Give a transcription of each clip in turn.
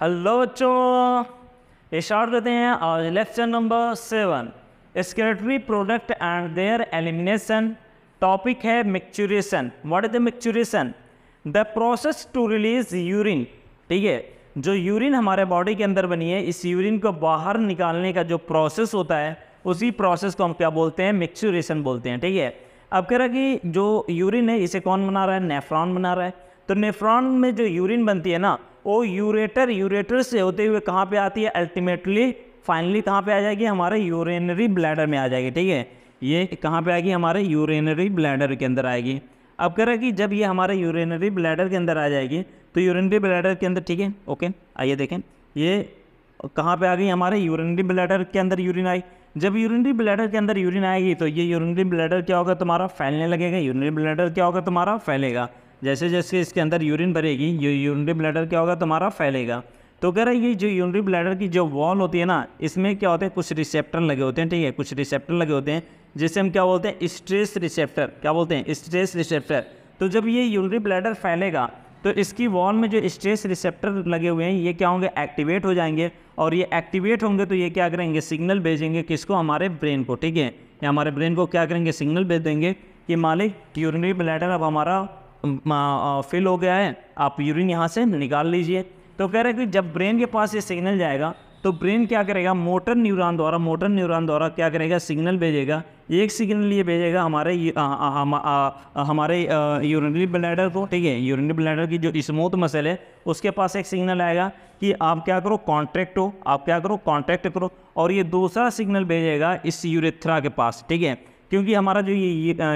hello बच्चों start करते हैं आज lecture number seven excretory product and their elimination topic है micturition what is the micturition the process to release urine ठीक है जो यूरिन हमारे बॉडी के अंदर बनी है इस यूरिन को बाहर निकालने का जो प्रोसेस होता है उसी प्रोसेस को हम क्या बोलते हैं मिक्चुरेशन बोलते हैं ठीक है अब कह रहा कि जो यूरिन है इसे कौन बना रहा है नेफ्रॉन बना रहा है तो नेफ्रॉन में जो यूरिन बनती है ना वो यूरेटर यूरेटर से होते हुए कहाँ पे आती है अल्टीमेटली फाइनली कहाँ पे आ जाएगी हमारे यूरेनरी ब्लैडर में आ जाएगी ठीक है ये कहाँ पे आएगी हमारे यूरेनरी ब्लैडर के अंदर आएगी अब कह रहा कि जब ये हमारे यूरेनरी ब्लैडर के अंदर आ जाएगी तो यूरेनरी ब्लैडर के अंदर ठीक है ओके आइए देखें ये कहाँ पर आ गई हमारे यूरेनरी ब्लैडर के अंदर यूरिन आई जब यूरिनरी ब्लैडर के अंदर यूरिन आएगी तो ये यूरिनरी ब्लैडर क्या होगा तुम्हारा फैलने लगेगा यूरिनरी ब्लैडर क्या होगा तुम्हारा फैलेगा जैसे जैसे इसके अंदर यूरिन भरेगी ये यूनरी ब्लैडर क्या होगा तुम्हारा फैलेगा तो कह रहा है ये जो यूनरी ब्लैडर की जो वॉल होती है ना इसमें क्या होते हैं कुछ रिसेप्टर लगे होते हैं ठीक है कुछ रिसेप्टर लगे होते हैं जिसे हम क्या बोलते हैं स्ट्रेस रिसेप्टर क्या बोलते हैं स्ट्रेस रिसेप्टर तो जब ये यूनरी ब्लैडर फैलेगा तो इसकी वॉल में जो स्ट्रेस रिसेप्टर लगे हुए हैं ये क्या होंगे एक्टिवेट हो जाएंगे और ये एक्टिवेट होंगे तो ये क्या करेंगे सिग्नल भेजेंगे किसको हमारे ब्रेन को ठीक है या हमारे ब्रेन को क्या करेंगे सिग्नल भेज देंगे कि मालिक यूरिनरी ब्लैडर अब हमारा फिल हो गया है आप यूरिन यहाँ से निकाल लीजिए तो कह रहे हैं कि जब ब्रेन के पास ये सिग्नल जाएगा तो ब्रेन क्या करेगा मोटर न्यूरॉन द्वारा मोटर न्यूरॉन द्वारा क्या करेगा सिग्नल भेजेगा एक सिग्नल ये भेजेगा हमारे हमारे यूरिनरी ब्लैडर को ठीक है यूरिनरी ब्लैडर की जो स्मूथ मसल है उसके पास एक सिग्नल आएगा कि आप क्या करो कॉन्ट्रैक्ट हो आप क्या करो कॉन्ट्रैक्ट करो और ये दूसरा सिग्नल भेजेगा इस यूरेथ्रा के पास ठीक है क्योंकि हमारा जो ये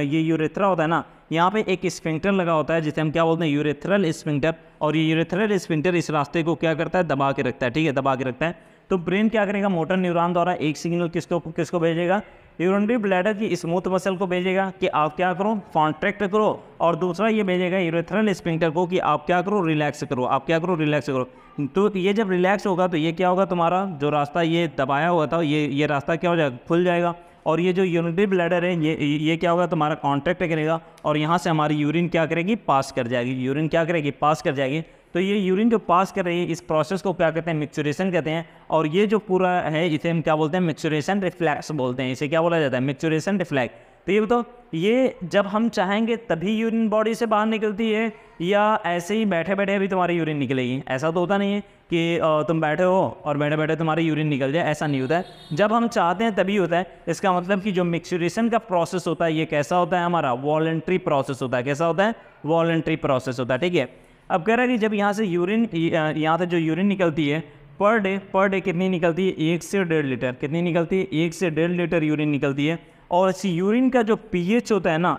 ये यूरेथ्रा होता है ना यहाँ पे एक स्पिंटर लगा होता है जिसे हम क्या बोलते हैं यूरेथ्रल स्पिंटर और ये यूरेथ्रल स्पिंटर इस रास्ते को क्या करता है दबा के रखता है ठीक है दबा के रखता है तो ब्रेन क्या करेगा मोटर न्यूरॉन द्वारा एक सिग्नल किसको किसको भेजेगा यूरोनरी ब्लैडर की स्मूथ मसल को भेजेगा कि आप क्या करो कॉन्ट्रैक्ट करो और दूसरा ये भेजेगा यूरेथ्रल स्पिंटर को कि आप क्या करो रिलैक्स करो आप क्या करो रिलैक्स करो तो ये जब रिलैक्स होगा तो ये क्या होगा तुम्हारा जो रास्ता ये दबाया हुआ था ये ये रास्ता क्या हो जाएगा खुल जाएगा और ये जो यूनिटरी ब्लैडर है ये ये क्या होगा तुम्हारा कॉन्ट्रैक्ट करेगा और यहाँ से हमारी यूरिन क्या करेगी पास कर जाएगी यूरिन क्या करेगी पास कर जाएगी तो ये यूरिन जो पास कर रही है इस प्रोसेस को क्या कहते हैं मिक्चुरेशन कहते हैं और ये जो पूरा है इसे हम क्या बोलते हैं मिक्चुरेशन रिफ्लैक्स बोलते हैं इसे क्या बोला जाता है मिक्चुरेशन रिफ्लैक्स तो ये बताओ ये जब हम चाहेंगे तभी यूरिन बॉडी से बाहर निकलती है या ऐसे ही बैठे बैठे अभी तुम्हारी यूरिन निकलेगी ऐसा तो होता नहीं है कि तुम बैठे हो और बैठे बैठे तुम्हारी यूरिन निकल जाए ऐसा नहीं होता है जब हम चाहते हैं तभी होता है इसका मतलब कि जो मिक्सुरेशन का प्रोसेस होता है ये कैसा होता है हमारा वॉलेंट्री प्रोसेस होता है कैसा होता है वॉल्ट्री प्रोसेस होता है ठीक है अब कह रहे हैं कि जब यहाँ से यूरिन यहाँ से जो यूरिन निकलती है पर डे पर डे कितनी निकलती है एक से डेढ़ लीटर कितनी निकलती है एक से डेढ़ लीटर यूरिन निकलती है और इस यूरिन का जो पीएच होता है ना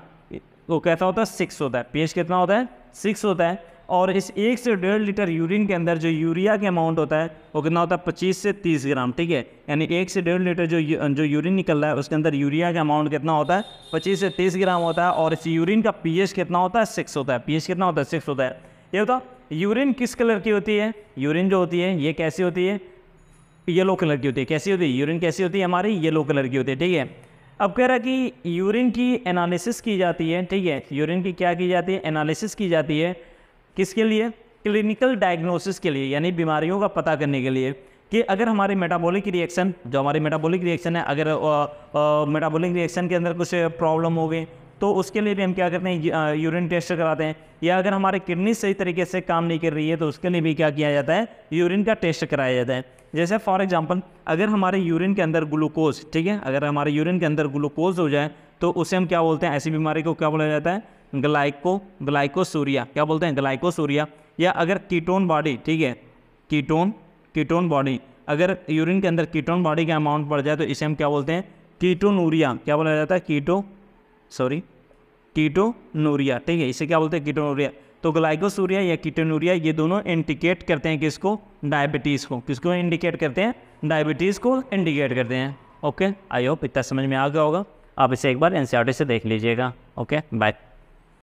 वो कैसा होता है सिक्स होता है पीएच कितना होता है सिक्स होता है और इस एक से डेढ़ लीटर यूरिन के अंदर जो यूरिया के अमाउंट होता है वो कितना होता है पच्चीस से तीस ग्राम ठीक है यानी एक से डेढ़ लीटर जो जो यूरिन निकल रहा है उसके अंदर यूरिया का अमाउंट कितना होता है पच्चीस से तीस ग्राम होता है और इस यूरिन का पी कितना होता है सिक्स होता है पी कितना होता है सिक्स होता है ये होता यूरिन किस कलर की होती है यूरिन जो होती है ये कैसी होती है येलो कलर की होती है कैसी होती है यूरिन कैसी होती है हमारी येलो कलर की होती है ठीक है अब कह रहा कि यूरिन की एनालिसिस की जाती है ठीक है यूरिन की क्या की जाती है एनालिसिस की जाती है किसके लिए क्लिनिकल डायग्नोसिस के लिए यानी बीमारियों का पता करने के लिए कि अगर हमारे मेटाबॉलिक रिएक्शन जो हमारे मेटाबॉलिक रिएक्शन है अगर मेटाबॉलिक रिएक्शन के अंदर कुछ प्रॉब्लम हो गई तो उसके लिए भी हम क्या करते हैं यूरिन टेस्ट कराते हैं या अगर हमारे किडनी सही तरीके से काम नहीं कर रही है तो उसके लिए भी क्या किया जाता है यूरिन का टेस्ट कराया जाता है जैसे फॉर एग्जांपल अगर हमारे यूरिन के अंदर ग्लूकोज ठीक है अगर हमारे यूरिन के अंदर ग्लूकोज हो जाए तो उसे हम क्या बोलते हैं ऐसी बीमारी को क्या बोला जाता है ग्लाइको ग्लाइकोसूरिया क्या बोलते हैं ग्लाइकोसूरिया या अगर कीटोन बॉडी ठीक है कीटोन कीटोन बॉडी अगर यूरिन के अंदर कीटोन बॉडी का अमाउंट बढ़ जाए तो इसे हम क्या बोलते हैं कीटोनूरिया क्या बोला जाता है कीटो सॉरी कीटोनूरिया ठीक है इसे क्या बोलते हैं कीटोनूरिया तो ग्लाइकोसूरिया या कीटोनूरिया ये दोनों इंडिकेट करते हैं किसको डायबिटीज़ को किसको इंडिकेट करते हैं डायबिटीज़ को इंडिकेट करते हैं ओके आई होप इतना समझ में आ गया होगा आप इसे एक बार एन e से देख लीजिएगा ओके बाय